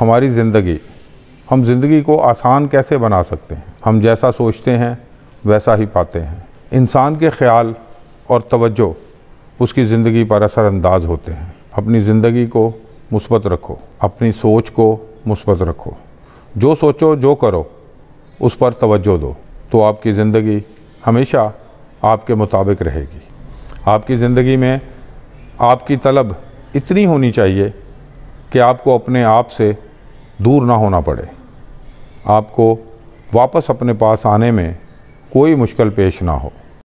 हमारी ज़िंदगी हम ज़िंदगी को आसान कैसे बना सकते हैं हम जैसा सोचते हैं वैसा ही पाते हैं इंसान के ख्याल और तवज्जो उसकी ज़िंदगी पर असरानंदाज होते हैं अपनी ज़िंदगी को मुस्बत रखो अपनी सोच को मुस्बत रखो जो सोचो जो करो उस पर तवज्जो दो तो आपकी ज़िंदगी हमेशा आपके मुताबिक रहेगी आपकी ज़िंदगी में आपकी तलब इतनी होनी चाहिए कि आपको अपने आप से दूर ना होना पड़े आपको वापस अपने पास आने में कोई मुश्किल पेश ना हो